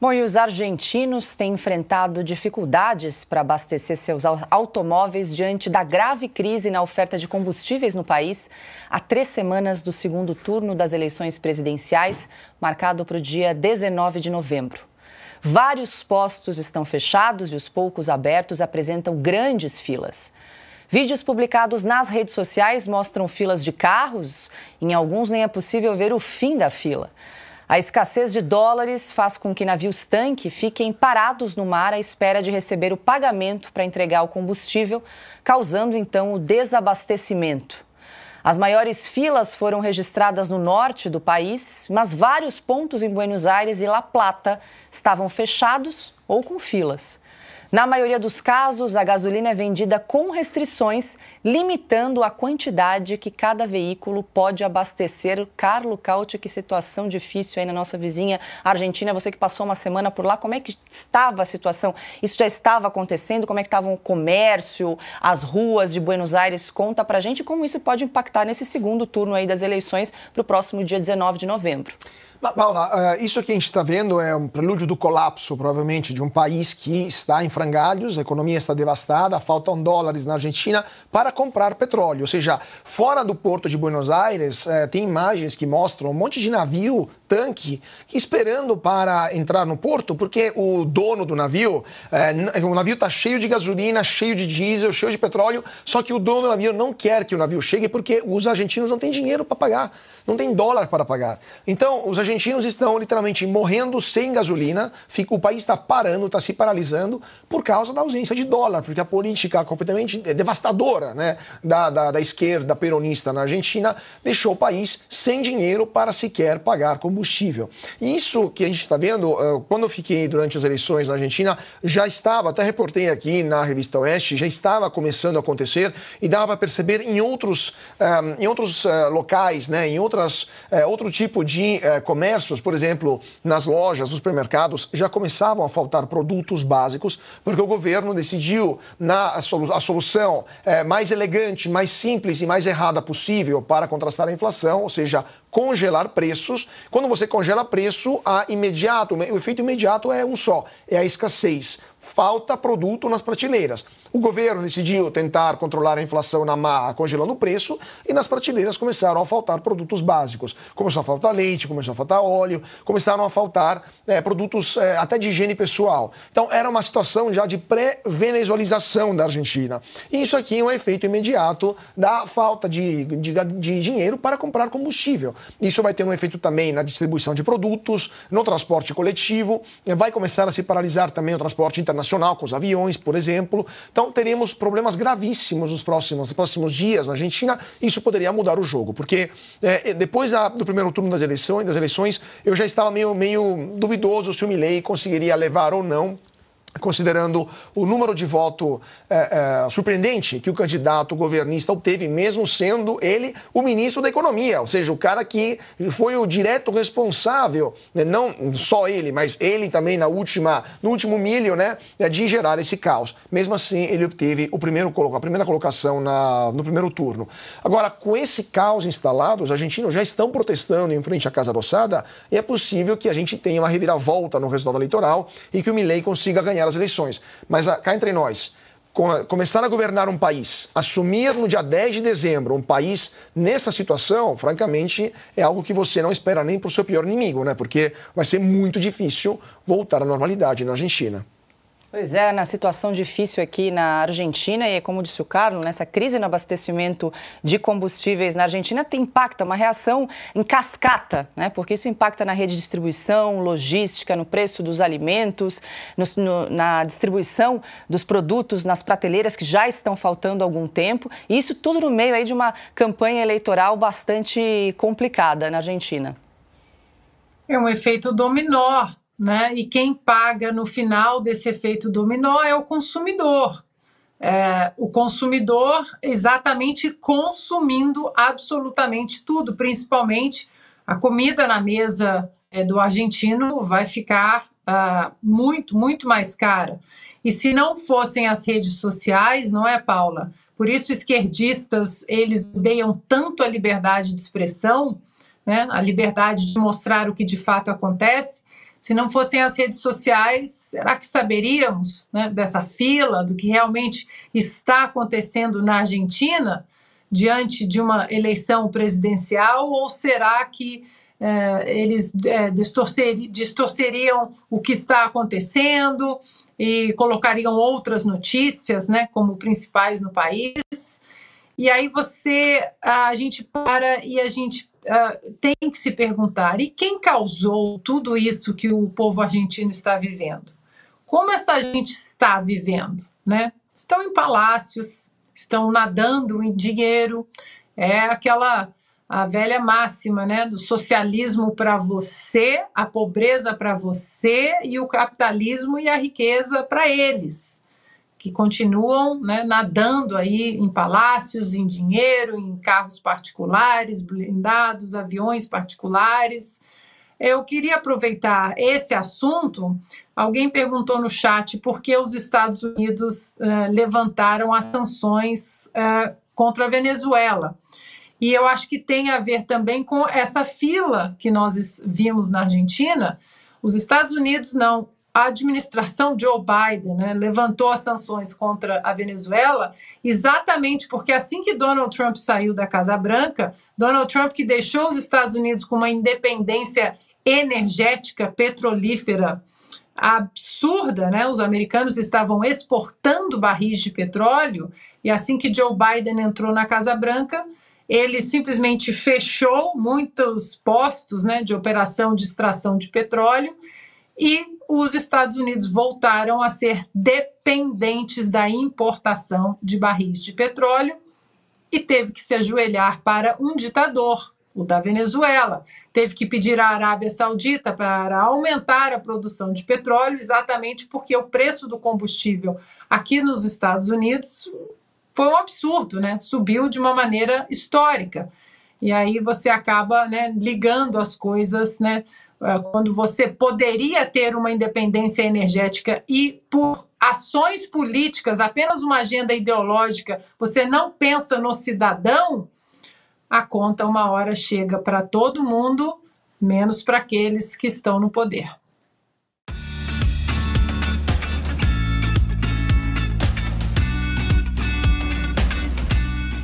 Bom, e os argentinos têm enfrentado dificuldades para abastecer seus automóveis diante da grave crise na oferta de combustíveis no país, há três semanas do segundo turno das eleições presidenciais, marcado para o dia 19 de novembro. Vários postos estão fechados e os poucos abertos apresentam grandes filas. Vídeos publicados nas redes sociais mostram filas de carros, em alguns nem é possível ver o fim da fila. A escassez de dólares faz com que navios tanque fiquem parados no mar à espera de receber o pagamento para entregar o combustível, causando então o desabastecimento. As maiores filas foram registradas no norte do país, mas vários pontos em Buenos Aires e La Plata estavam fechados ou com filas. Na maioria dos casos, a gasolina é vendida com restrições, limitando a quantidade que cada veículo pode abastecer. Carlo Cauti, que situação difícil aí na nossa vizinha Argentina. Você que passou uma semana por lá, como é que estava a situação? Isso já estava acontecendo? Como é que estava o comércio, as ruas de Buenos Aires? Conta pra gente como isso pode impactar nesse segundo turno aí das eleições para o próximo dia 19 de novembro. Paula, eh, isso que a gente está vendo é um prelúdio do colapso, provavelmente, de um país que está em frangalhos, a economia está devastada, faltam dólares na Argentina para comprar petróleo. Ou seja, fora do porto de Buenos Aires, eh, tem imagens que mostram um monte de navio tanque esperando para entrar no porto, porque o dono do navio, é, o navio está cheio de gasolina, cheio de diesel, cheio de petróleo, só que o dono do navio não quer que o navio chegue porque os argentinos não têm dinheiro para pagar, não tem dólar para pagar. Então, os argentinos estão literalmente morrendo sem gasolina, fica, o país está parando, está se paralisando por causa da ausência de dólar, porque a política completamente devastadora né, da, da, da esquerda peronista na Argentina deixou o país sem dinheiro para sequer pagar combustível. isso que a gente está vendo, eh, quando eu fiquei durante as eleições na Argentina, já estava, até reportei aqui na revista Oeste, já estava começando a acontecer e dava para perceber em outros, eh, em outros eh, locais, né, em outras, outro tipo de comércios, por exemplo, nas lojas, nos supermercados, já começavam a faltar produtos básicos, porque o governo decidiu na a solução mais elegante, mais simples e mais errada possível para contrastar a inflação, ou seja, congelar preços. Quando você congela preço, há imediato, o efeito imediato é um só, é a escassez falta produto nas prateleiras. O governo decidiu tentar controlar a inflação na marra, congelando o preço, e nas prateleiras começaram a faltar produtos básicos. Começou a faltar leite, começou a faltar óleo, começaram a faltar é, produtos é, até de higiene pessoal. Então, era uma situação já de pré-venezualização da Argentina. E isso aqui é um efeito imediato da falta de, de, de dinheiro para comprar combustível. Isso vai ter um efeito também na distribuição de produtos, no transporte coletivo, vai começar a se paralisar também o transporte internacional, com os aviões, por exemplo. Então, teremos problemas gravíssimos nos próximos, nos próximos dias na Argentina. Isso poderia mudar o jogo, porque é, depois da, do primeiro turno das eleições, das eleições, eu já estava meio, meio duvidoso se o Milley conseguiria levar ou não considerando o número de voto é, é, surpreendente que o candidato governista obteve, mesmo sendo ele o ministro da Economia, ou seja, o cara que foi o direto responsável, né, não só ele, mas ele também na última, no último milho, né, de gerar esse caos. Mesmo assim, ele obteve o primeiro a primeira colocação na, no primeiro turno. Agora, com esse caos instalado, os argentinos já estão protestando em frente à Casa Roçada e é possível que a gente tenha uma reviravolta no resultado eleitoral e que o Milei consiga ganhar ganhar as eleições. Mas ah, cá entre nós, começar a governar um país, assumir no dia 10 de dezembro um país nessa situação, francamente, é algo que você não espera nem para o seu pior inimigo, né? Porque vai ser muito difícil voltar à normalidade na Argentina. Pois é, na situação difícil aqui na Argentina, e como disse o Carlos, nessa crise no abastecimento de combustíveis na Argentina tem impacto, é uma reação em cascata, né? porque isso impacta na rede de distribuição, logística, no preço dos alimentos, no, no, na distribuição dos produtos nas prateleiras que já estão faltando há algum tempo. E isso tudo no meio aí de uma campanha eleitoral bastante complicada na Argentina. É um efeito dominó né? E quem paga no final desse efeito dominó é o consumidor. É, o consumidor exatamente consumindo absolutamente tudo, principalmente a comida na mesa é, do argentino vai ficar ah, muito, muito mais cara. E se não fossem as redes sociais, não é, Paula? Por isso, esquerdistas eles odeiam tanto a liberdade de expressão, né, a liberdade de mostrar o que de fato acontece, se não fossem as redes sociais, será que saberíamos né, dessa fila, do que realmente está acontecendo na Argentina diante de uma eleição presidencial? Ou será que é, eles é, distorceriam o que está acontecendo e colocariam outras notícias né, como principais no país? E aí você, a gente para e a gente uh, tem que se perguntar: e quem causou tudo isso que o povo argentino está vivendo? Como essa gente está vivendo? Né? Estão em palácios, estão nadando em dinheiro, é aquela a velha máxima, né, do socialismo para você, a pobreza para você e o capitalismo e a riqueza para eles que continuam né, nadando aí em palácios, em dinheiro, em carros particulares, blindados, aviões particulares. Eu queria aproveitar esse assunto. Alguém perguntou no chat por que os Estados Unidos eh, levantaram as sanções eh, contra a Venezuela. E eu acho que tem a ver também com essa fila que nós vimos na Argentina. Os Estados Unidos não a administração Joe Biden né, levantou as sanções contra a Venezuela exatamente porque assim que Donald Trump saiu da Casa Branca, Donald Trump que deixou os Estados Unidos com uma independência energética petrolífera absurda, né? Os americanos estavam exportando barris de petróleo e assim que Joe Biden entrou na Casa Branca, ele simplesmente fechou muitos postos, né, de operação de extração de petróleo e os Estados Unidos voltaram a ser dependentes da importação de barris de petróleo e teve que se ajoelhar para um ditador, o da Venezuela. Teve que pedir à Arábia Saudita para aumentar a produção de petróleo, exatamente porque o preço do combustível aqui nos Estados Unidos foi um absurdo, né? Subiu de uma maneira histórica. E aí você acaba né, ligando as coisas, né? Eh, quando você poderia ter uma independência energética e por ações políticas, apenas uma agenda ideológica, você não pensa no cidadão, a conta uma hora chega para todo mundo, menos para aqueles que estão no poder.